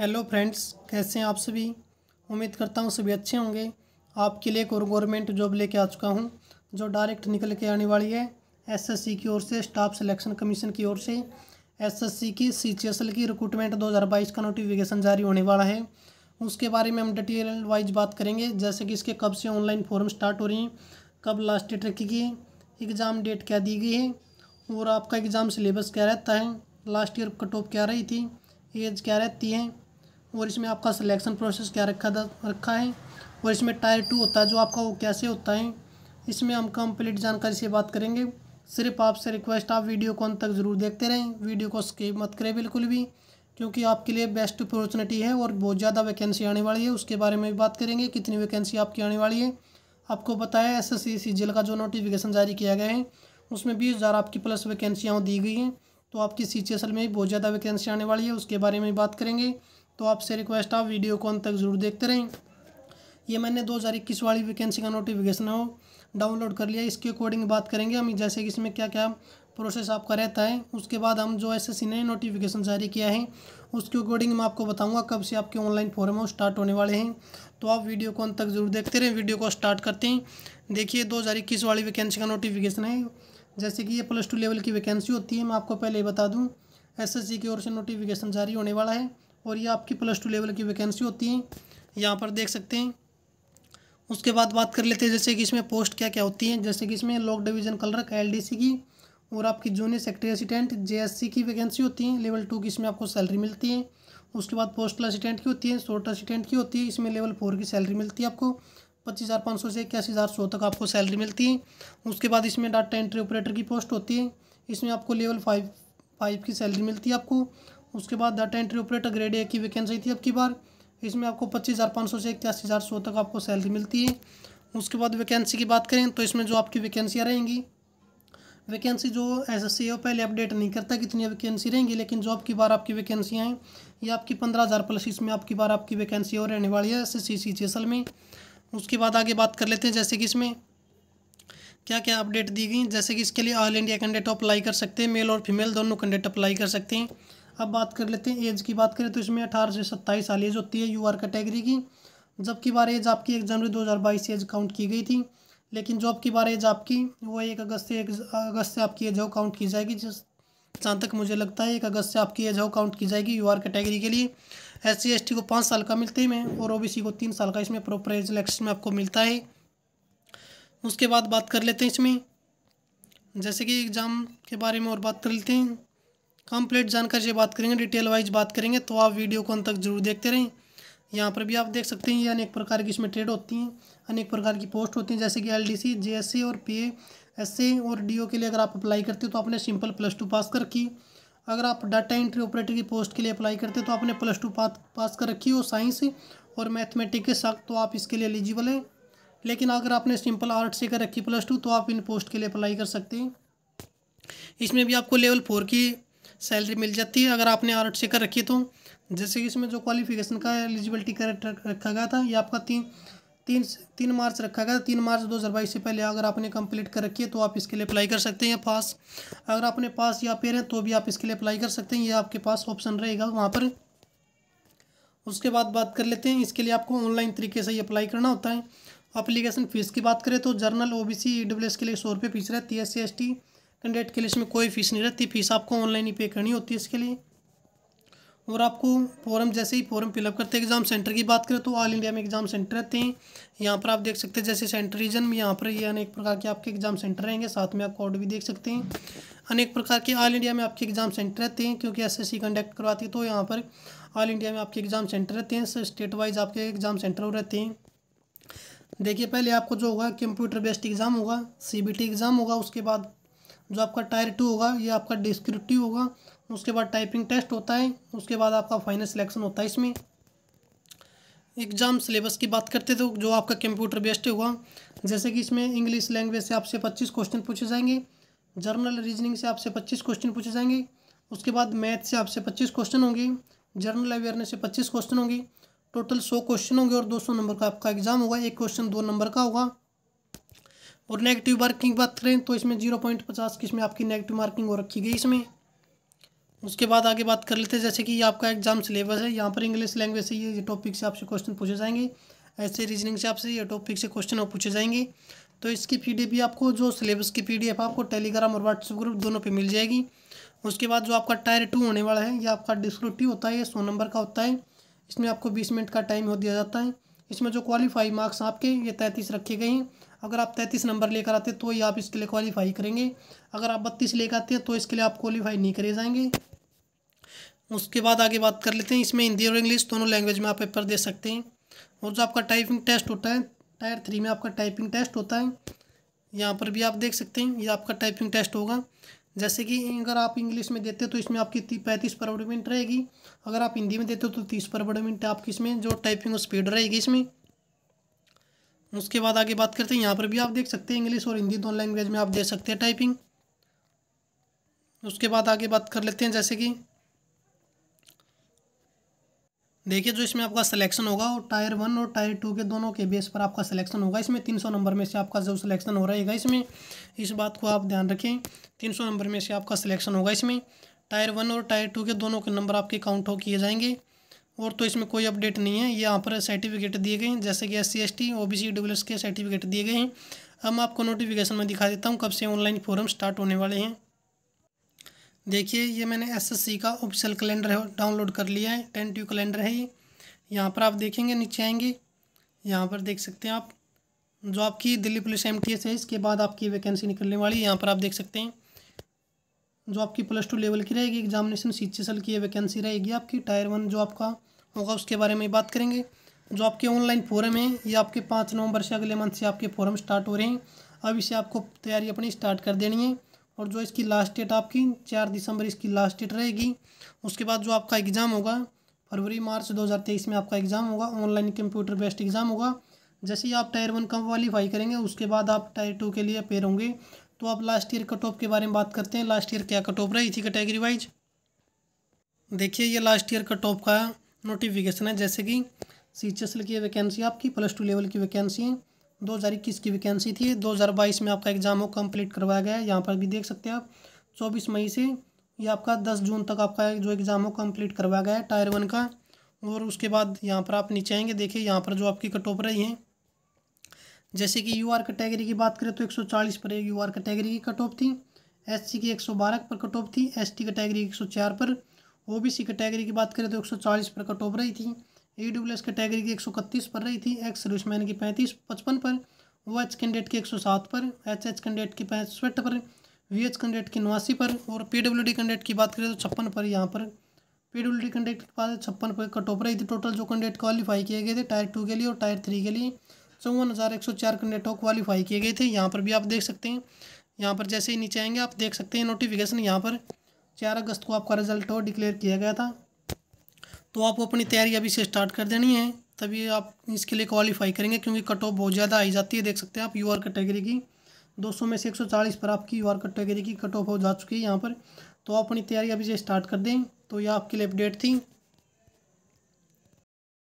hello friends कैसे हैं आप सभी उम्मीद करता हूँ सभी अच्छे होंगे आपके लिए एक और गवर्नमेंट जॉब लेके आ चुका हूँ जो डायरेक्ट निकल के आने वाली है एसएससी की ओर से स्टाफ सिलेक्शन कमीशन की ओर से एसएससी की एल की रिक्रूटमेंट 2022 का नोटिफिकेशन जारी होने वाला है उसके बारे में हम डिटेल वाइज बात करेंगे जैसे कि इसके कब से ऑनलाइन फॉर्म स्टार्ट हो रही हैं कब लास्ट डेट रखी गई है एग्ज़ाम डेट क्या दी गई है और आपका एग्ज़ाम सिलेबस क्या रहता है लास्ट ईयर कट ऑफ क्या रही थी एज क्या रहती है और इसमें आपका सिलेक्शन प्रोसेस क्या रखा था रखा है और इसमें टायर टू होता है जो आपका वो कैसे होता है इसमें हम कंप्लीट जानकारी से बात करेंगे सिर्फ आपसे रिक्वेस्ट आप वीडियो को अंत तक ज़रूर देखते रहें वीडियो को स्केप मत करें बिल्कुल भी क्योंकि आपके लिए बेस्ट अपॉर्चुनिटी है और बहुत ज़्यादा वैकेंसी आने वाली है उसके बारे में भी बात करेंगे कितनी वैकेंसी आपकी आने वाली है आपको बताया एस एस सी सी जेल का जो नोटिफिकेशन जारी किया गया है उसमें बीस हज़ार आपकी प्लस वैकेंसियाँ दी गई हैं तो आपकी सी में बहुत ज़्यादा वैकेंसी आने वाली है उसके बारे में भी बात करेंगे तो आपसे रिक्वेस्ट आप वीडियो को अंत तक जरूर देखते रहें ये मैंने दो हज़ार इक्कीस वाली वैकेंसी का नोटिफिकेशन हो डाउनलोड कर लिया इसके अकॉर्डिंग बात करेंगे हम जैसे कि इसमें क्या क्या प्रोसेस आपका रहता है उसके बाद हम जो एस ने नोटिफिकेशन जारी किया है उसके अकॉर्डिंग मैं आपको बताऊंगा कब से आपके ऑनलाइन फॉर्म है स्टार्ट होने वाले हैं तो आप वीडियो को अंत तक जरूर देखते रहें वीडियो को स्टार्ट करते हैं देखिए दो हज़ार इक्कीस वाली वैकेंसी का नोटिफिकेशन है जैसे कि ये प्लस टू लेवल की वैकेंसी होती है मैं आपको पहले ही बता दूँ सी की ओर से नोटिफिकेशन जारी होने वाला है और ये आपकी प्लस टू लेवल की वैकेंसी होती हैं यहाँ पर देख सकते हैं उसके बाद बात कर लेते हैं जैसे कि इसमें पोस्ट क्या क्या होती हैं जैसे कि इसमें लॉक डिवीज़न क्लर्क एलडीसी की और आपकी जूनियर सेक्रेटरी असिस्टेंट जे की वैकेंसी होती है लेवल टू की इसमें आपको सैलरी मिलती है उसके बाद पोस्टल असिस्टेंट की होती है शोट असिस्टेंट की होती है इसमें लेवल फोर की सैलरी मिलती है आपको पच्चीस हज़ार पाँच सौ से इक्यासी हज़ार सौ तक आपको सैलरी मिलती है उसके बाद इसमें डाटा एंट्री ऑपरेटर की पोस्ट होती है इसमें आपको लेवल फाइव फाइव की सैलरी मिलती है आपको उसके बाद data entry operator grade A की वैकेंसी थी अब की बार इसमें आपको पच्चीस हज़ार पाँच सौ से इक्यासी हज़ार सौ तक आपको सैलरी मिलती है उसके बाद वैकेंसी की बात करें तो इसमें जो आपकी वैकेंसियाँ रहेंगी वैकेंसी जो एस एस सी पहले अपडेट नहीं करता कितनी वैकेंसी रहेंगी लेकिन जो आपकी बार आपकी वैकेंसियाँ हैं ये आपकी पंद्रह हज़ार प्लस इसमें आपकी बार आपकी वैकेंसी और रहने वाली है एस एस सी में उसके बाद आगे बात कर लेते हैं जैसे कि इसमें क्या क्या अपडेट दी गई जैसे कि इसके लिए ऑल इंडिया कैंडिडेट अप्लाई कर सकते हैं मेल और फीमेल दोनों कैंडिडेट अप्लाई कर सकते हैं अब बात कर लेते हैं एज की बात करें तो इसमें अठारह से सत्ताईस साल एज होती है यू आर कैटेगरी की जबकि बार एज आपकी एक जनवरी दो से एज काउंट की गई थी लेकिन जॉब की बार एज आपकी वो एक अगस्त से एक अगस्त से आपकी एज हो काउंट की जाएगी जिस जहाँ तक मुझे लगता है एक अगस्त से आपकी एज हो काउंट की जाएगी यू आर कैटेगरी के लिए एस सी को पाँच साल का मिलते हैं और ओ को तीन साल का इसमें प्रॉपर एज इलेक्शन में आपको मिलता है उसके बाद बात कर लेते हैं इसमें जैसे कि एग्ज़ाम के बारे में और बात कर लेते हैं कंप्लीट जानकारी से बात करेंगे डिटेल वाइज बात करेंगे तो आप वीडियो को अंत तक जरूर देखते रहें यहाँ पर भी आप देख सकते हैं ये अनेक प्रकार की इसमें ट्रेड होती हैं अनेक प्रकार की पोस्ट होती हैं जैसे कि L D C J S C और पी एस सी और डी ओ के लिए अगर आप अप्लाई करते हो तो आपने सिंपल प्लस टू पास कर रखी अगर आप डाटा एंट्री ऑपरेटर की पोस्ट के लिए अप्लाई करते हो तो आपने प्लस टू पास कर रखी हो साइंस और मैथमेटिक के साथ तो आप इसके लिए एलिजिबल हैं लेकिन अगर आपने सिंपल आर्ट से कर रखी प्लस टू तो आप इन पोस्ट के लिए अप्लाई कर सकते हैं इसमें भी आपको लेवल फोर की सैलरी मिल जाती है अगर आपने आर से कर रखी है तो जैसे कि इसमें जो क्वालिफिकेशन का एलिजिबिलिटी कर रखा गया था ये आपका तीन तीन तीन मार्च रखा गया तीन मार्च दो हज़ार बाईस से पहले अगर आपने कंप्लीट कर रखी है तो आप इसके लिए अप्लाई कर सकते हैं पास अगर आपने पास या पेर हैं तो भी आप इसके लिए अप्लाई कर सकते हैं ये आपके पास ऑप्शन रहेगा वहाँ पर उसके बाद बात कर लेते हैं इसके लिए आपको ऑनलाइन तरीके से ही अप्लाई करना होता है अप्लीकेशन फ़ीस की बात करें तो जर्नल ओ बी सी के लिए सौ रुपये फीस रहती है S C S T candidate के लिए इसमें कोई फीस नहीं रहती फीस आपको ऑनलाइन ही पे करनी होती है इसके लिए और आपको फॉर्म जैसे ही फॉर्म फिलअप करते हैं एग्ज़ाम सेंटर की बात करें तो ऑल इंडिया में एग्ज़ाम सेंटर रहते हैं यहाँ पर आप देख सकते हैं जैसे सेंटर रीजन में यहाँ पर ये अनेक प्रकार के आपके एग्ज़ाम सेंटर रहेंगे साथ में आप कोड भी देख सकते हैं अनेक प्रकार के ऑल इंडिया में आपके एग्ज़ाम सेंटर रहते हैं क्योंकि एस कंडक्ट करवाती है तो यहाँ पर ऑल इंडिया में आपके एग्ज़ाम सेंटर रहते हैं स्टेट वाइज आपके एग्ज़ाम सेंटर रहते हैं देखिए पहले आपको जो होगा कंप्यूटर बेस्ड एग्ज़ाम होगा सी एग्ज़ाम होगा उसके बाद जो आपका टायर टू होगा ये आपका डिस्क्रिप्टिव होगा उसके बाद टाइपिंग टेस्ट होता है उसके बाद आपका फाइनल सिलेक्शन होता है इसमें एग्ज़ाम सिलेबस की बात करते तो जो आपका कंप्यूटर बेस्ड हुआ जैसे कि इसमें इंग्लिश लैंग्वेज से आपसे पच्चीस क्वेश्चन पूछे जाएंगे जर्नल रीजनिंग से आपसे पच्चीस क्वेश्चन पूछे जाएंगे उसके बाद मैथ से आपसे पच्चीस क्वेश्चन होंगे जर्नल अवेयरनेस से पच्चीस क्वेश्चन होंगे टोटल सौ क्वेश्चन होंगे और दो सौ नंबर का आपका एग्ज़ाम होगा एक क्वेश्चन दो नंबर का होगा और नेगेटिव मार्किंग बात करें तो इसमें जीरो पॉइंट पचास की इसमें आपकी नेगेटिव मार्किंग हो रखी गई इसमें उसके बाद आगे बात कर लेते हैं जैसे कि ये आपका एग्जाम सिलेबस है यहाँ पर इंग्लिश लैंग्वेज से ये टॉपिक से आपसे क्वेश्चन पूछे जाएंगे ऐसे रीजनिंग से आपसे ये टॉपिक से क्वेश्चन पूछे जाएंगे तो इसकी पी आपको जो सिलेबस की पी आपको टेलीग्राम और व्हाट्सएप ग्रुप दोनों पर मिल जाएगी उसके बाद जो आपका टायर टू होने वाला है ये आपका डिस्क्रिप्टिव होता है ये सौ नंबर का होता है इसमें आपको बीस मिनट का टाइम हो दिया जाता है इसमें जो क्वालिफाई मार्क्स आपके ये तैंतीस रखे गए हैं अगर आप तैंतीस नंबर लेकर आते हैं तो ही आप इसके लिए क्वालिफाई करेंगे अगर आप बत्तीस लेकर आते हैं तो इसके लिए आप क्वालिफाई नहीं करे जाएंगे उसके बाद आगे बात कर लेते हैं इसमें हिंदी और इंग्लिश दोनों लैंग्वेज में आप पेपर दे सकते हैं और जो आपका टाइपिंग टेस्ट होता है टायर थ्री में आपका टाइपिंग टेस्ट होता है यहाँ पर भी आप देख सकते हैं ये आपका टाइपिंग टेस्ट होगा जैसे कि अगर आप इंग्लिश में देते हो तो इसमें आपकी पैंतीस परवड़ मिनट रहेगी अगर आप हिंदी में देते हो तो तीस परवड़ मिनट आपकी इसमें जो टाइपिंग स्पीड रहेगी इसमें उसके बाद आगे बात करते हैं यहाँ पर भी आप देख सकते हैं इंग्लिश और हिंदी दोनों लैंग्वेज में आप दे सकते हैं टाइपिंग उसके बाद आगे बात कर लेते हैं जैसे कि देखिए जो इसमें आपका सिलेक्शन होगा वो टायर वन और टायर टू के दोनों के बेस पर आपका सिलेक्शन होगा इसमें तीन सौ नंबर में से आपका जो सिलेक्शन हो रहेगा इसमें इस बात को आप ध्यान रखें तीन सौ नंबर में से आपका सिलेक्शन होगा इसमें टायर वन और टायर टू के दोनों के नंबर आपके काउंट हो किए जाएंगे और तो इसमें कोई अपडेट नहीं है यहाँ पर सर्टिफिकेट दिए गए हैं जैसे कि S C S T O B C W के सर्टिफिकेट दिए गए हैं अब मैं आपको नोटिफिकेशन में दिखा देता हूँ कब से ऑनलाइन फॉरम स्टार्ट होने वाले हैं देखिए ये मैंने एसएससी का ऑफिशियल कैलेंडर डाउनलोड कर लिया है टेन ट्यू कैलेंडर है ये यहाँ पर आप देखेंगे नीचे आएंगे यहाँ पर देख सकते हैं आप जो आपकी Delhi police M T S है इसके बाद आपकी वैकेंसी निकलने वाली है यहाँ पर आप देख सकते हैं जो आपकी प्लस टू लेवल की रहेगी एग्जामिनेशन सी एच की वैकेंसी रहेगी आपकी टायर वन जो आपका होगा उसके बारे में बात करेंगे जो आपके ऑनलाइन फोरम है ये आपके पाँच नवंबर से अगले मंथ से आपके फॉरम स्टार्ट हो रहे हैं अब इसे आपको तैयारी अपनी स्टार्ट कर देनी है और जो इसकी लास्ट डेट आपकी चार दिसंबर इसकी लास्ट डेट रहेगी उसके बाद जो आपका एग्ज़ाम होगा फरवरी मार्च 2023 में आपका एग्ज़ाम होगा ऑनलाइन कंप्यूटर बेस्ड एग्ज़ाम होगा जैसे ही आप टायर वन का क्वालीफाई करेंगे उसके बाद आप टायर टू के लिए अपेयर होंगे तो आप लास्ट ईयर कट ऑफ के बारे में बात करते हैं लास्ट ईयर क्या कट ऑफ रही थी कैटेगरी वाइज देखिए ये लास्ट ईयर कट ऑफ का नोटिफिकेशन है जैसे कि सी की वैकेंसी आपकी प्लस टू लेवल की वैकेंसी है दो हज़ार इक्कीस की वैकेंसी थी दो हज़ार बाईस में आपका एग्ज़ाम वो कम्प्लीट करवाया गया है यहाँ पर भी देख सकते हैं आप चौबीस मई से ये आपका दस जून तक आपका जो एग्ज़ाम वो कम्प्लीट करवाया गया है टायर वन का और उसके बाद यहाँ पर आप नीचे आएंगे देखिए यहाँ पर जो आपकी कट ऑफ रही हैं जैसे कि यू आर कैटेगरी की बात करें तो 140 पर यू आर कैटेगरी की कट ऑफ थी एस सी की बारह पर कट ऑफ थी एस टी कैटेगरी सौ चार पर ओ बी सी कैटेगरी की बात करें तो चालीस पर कट ऑफ रही थी ई डब्ल्यू एस कैटेगरी की एक सौ इकतीस पर रही थी एक्स सर्विसमैन की पैंतीस पचपन पर ओ एच कैंडिडेट की एक सौ सात पर एच एच कैंडिडेट की पैंसठ पर वी एच कैंडिडेट की नवासी पर और पी डब्ल्यू डी कैंडिडेट की बात करें तो छप्पन पर यहाँ पर पी डब्ल्यू डी कैंडिडेट के पास छप्पन पर कट ऑफ रही थी टोटल जो कैंडिडेट क्वालीफाई किए गए थे टायर टू के लिए और टायर थ्री के लिए चौवन हज़ार एक सौ चार कैंडिडेटों क्वालीफाई किए गए थे यहाँ पर भी आप देख सकते हैं यहाँ पर जैसे ही नीचे आएंगे आप देख सकते हैं नोटिफिकेशन यहाँ पर चार अगस्त को आपका रिजल्ट डिक्लेयर किया गया था तो आपको अपनी तैयारी अभी से स्टार्ट कर देनी है तभी आप इसके लिए क्वालिफाई करेंगे क्योंकि कट ऑफ बहुत ज़्यादा आई जाती है देख सकते हैं आप यू आर कैटेगरी की 200 में से 140 पर आपकी यू आर कैटेगरी की कट ऑफ हो जा चुकी है यहाँ पर तो आप अपनी तैयारी अभी से स्टार्ट कर दें तो यह आपके लिए अपडेट थी